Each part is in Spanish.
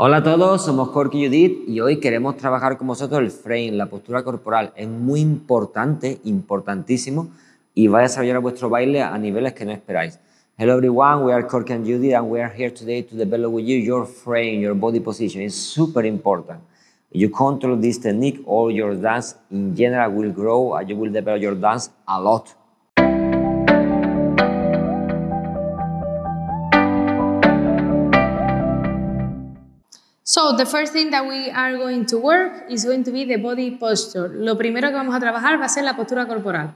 Hola a todos, somos Corky Judith y hoy queremos trabajar con vosotros el frame, la postura corporal. Es muy importante, importantísimo, y va a desarrollar vuestro baile a niveles que no esperáis. Hello everyone, we are Corky and Judith and we are here today to develop with you your frame, your body position. It's super important. You control this technique, all your dance in general will grow and you will develop your dance a lot. So, the first thing that we are going to work is going to be the body posture. Lo primero que vamos a trabajar va a ser la postura corporal.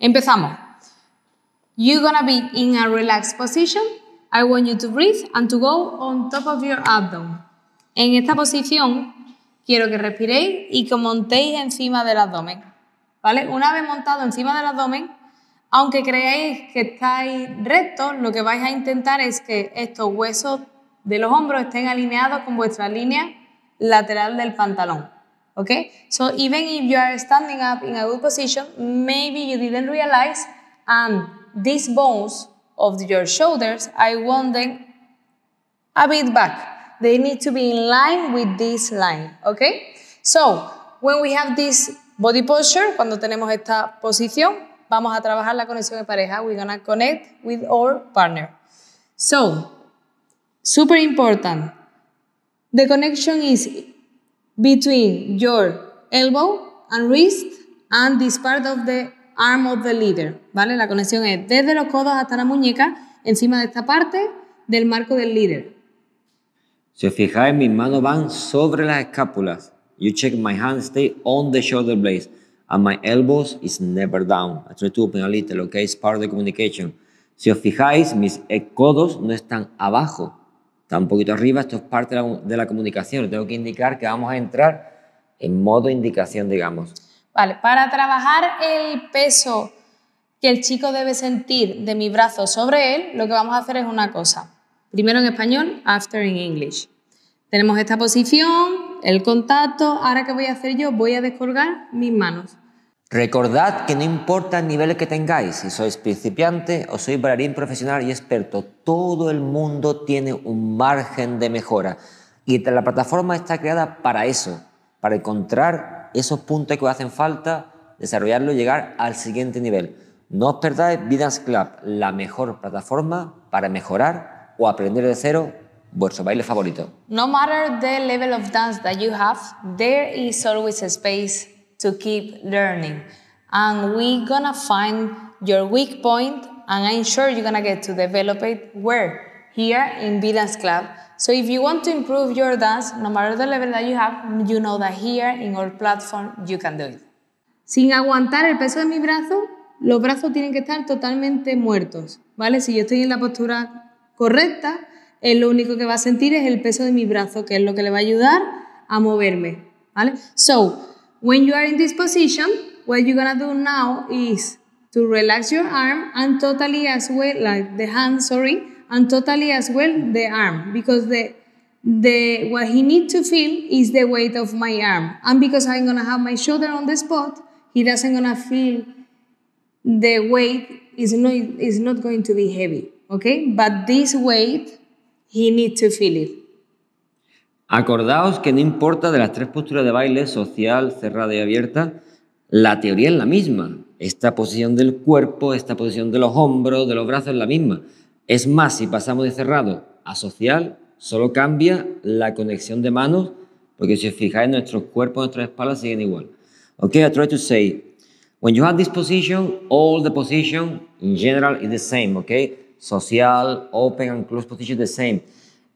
Empezamos. You're to be in a relaxed position. I want you to breathe and to go on top of your abdomen. En esta posición quiero que respiréis y que montéis encima del abdomen. ¿Vale? Una vez montado encima del abdomen, aunque creáis que estáis rectos, lo que vais a intentar es que estos huesos de los hombros estén alineados con vuestra línea lateral del pantalón. Okay? So even if you are standing up in a good position, maybe you didn't realize and these bones of your shoulders, I want them a bit back. They need to be in line with this line, okay? So, when we have this body posture, cuando tenemos esta posición, vamos a trabajar la conexión de pareja. We're gonna connect with our partner. So, Super important. The connection is between your elbow and wrist and this part of the arm of the leader, ¿vale? La conexión es desde los codos hasta la muñeca, encima de esta parte del marco del líder. Si os fijáis, mis manos van sobre las escápulas. You check my hands stay on the shoulder blades and my elbows is never down. I try to open a little, okay? It's part of communication. Si os fijáis, mis eh, codos no están abajo, un poquito arriba, esto es parte de la, comunicación, tengo que indicar que vamos a entrar en modo indicación, digamos. Vale, para trabajar el peso que el chico debe sentir de mi brazo sobre él, lo que vamos a hacer es una cosa. Primero en español, after in English. Tenemos esta posición, el contacto. Ahora, que voy a hacer yo? Voy a descolgar mis manos. Recordad que no importa el nivel que tengáis, si sois principiante o sois bailarín profesional y experto, todo el mundo tiene un margen de mejora. Y la plataforma está creada para eso, para encontrar esos puntos que hacen falta, desarrollarlo y llegar al siguiente nivel. No os perdáis Vidance Club, la mejor plataforma para mejorar o aprender de cero vuestro baile favorito. No matter the level of dance that you have, there is always space to keep learning. And we're gonna find your weak point, and I'm sure you're gonna get to develop it where? Here in B Dance Club. So if you want to improve your dance, no matter the level that you have, you know that here in our platform you can do it. Sin aguantar el peso de mi brazo, los brazos tienen que estar totalmente muertos, ¿vale? Si yo estoy en la postura correcta, el lo único que va a sentir es el peso de mi brazo, que es lo que le va a ayudar a moverme, ¿vale? So, When you are in this position, what you're gonna do now is to relax your arm and totally as well, like the hand, sorry, and totally as well the arm, because the the what he needs to feel is the weight of my arm, and because I'm gonna have my shoulder on the spot, he doesn't gonna feel the weight is not is not going to be heavy, okay? But this weight, he needs to feel it. Acordaos que no importa de las tres posturas de baile, social, cerrada y abierta, la teoría es la misma. Esta posición del cuerpo, esta posición de los hombros, de los brazos es la misma. Es más, si pasamos de cerrado a social, solo cambia la conexión de manos, porque si os fijáis, nuestros cuerpos, nuestras espaldas siguen igual. Okay, I try to say, when you have this position, all the position in general is the same, okay? Social, open and closed position the same.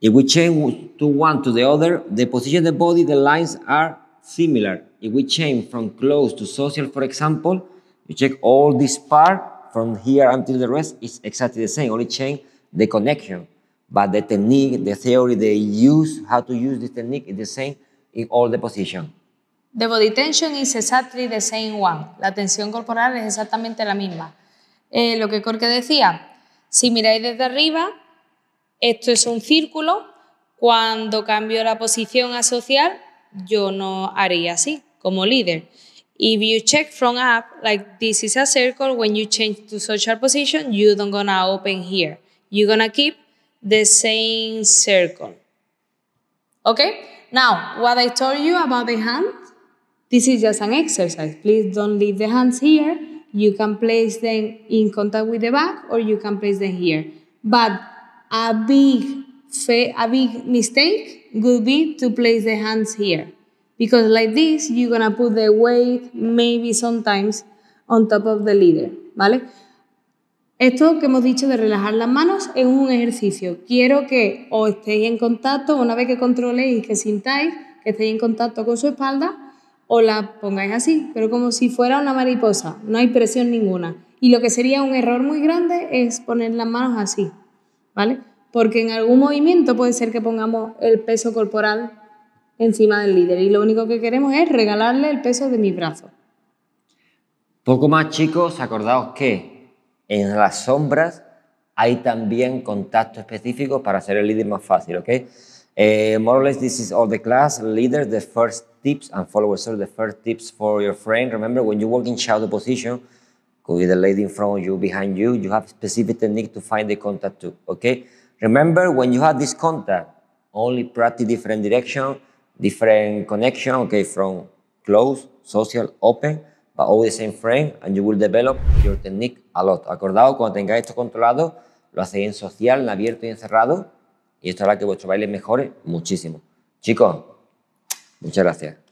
If we change to one to the other, the position of the body, the lines are similar. If we change from close to social, for example, you check all this part from here until the rest is exactly the same, only change the connection. But the technique, the theory the use, how to use this technique is the same in all the position. The body tension is exactly the same one. La tensión corporal es exactamente la misma. Eh, lo que Corke decía, si miráis desde arriba, Esto es un círculo. Cuando cambio la posición a social, yo no haría así como líder. If you check from up, like this is a circle, when you change to social position, you don't gonna open here. You're gonna keep the same circle. Okay? Now, what I told you about the hand, this is just an exercise. Please don't leave the hands here. You can place them in contact with the back or you can place them here. But a big, a big mistake would be to place the hands here. Because like this, you're gonna put the weight maybe sometimes on top of the leader, ¿vale? Esto que hemos dicho de relajar las manos es un ejercicio. Quiero que os estéis en contacto, una vez que controléis y que sintáis que estéis en contacto con su espalda, o la pongáis así, pero como si fuera una mariposa, no hay presión ninguna. Y lo que sería un error muy grande es poner las manos así, ¿vale? Porque en algún movimiento puede ser que pongamos el peso corporal encima del líder y lo único que queremos es regalarle el peso de mi brazo. Poco más chicos, acordaos que en las sombras hay también contacto específico para hacer el líder más fácil, ¿ok? Eh, more or less, this is all the class. Leaders, the first tips, and followers are the first tips for your friend. Remember, when you walk in shadow position, con the lady in front of you, behind you. You have specific technique to find the contact too, okay? Remember, when you have this contact, only practice different direction, different connection, okay, from close, social, open, but always the same frame, and you will develop your technique a lot. Acordado, cuando tengáis esto controlado, lo hacéis en social, en abierto y encerrado, y esto hará que vuestro baile mejore muchísimo. Chicos, muchas gracias.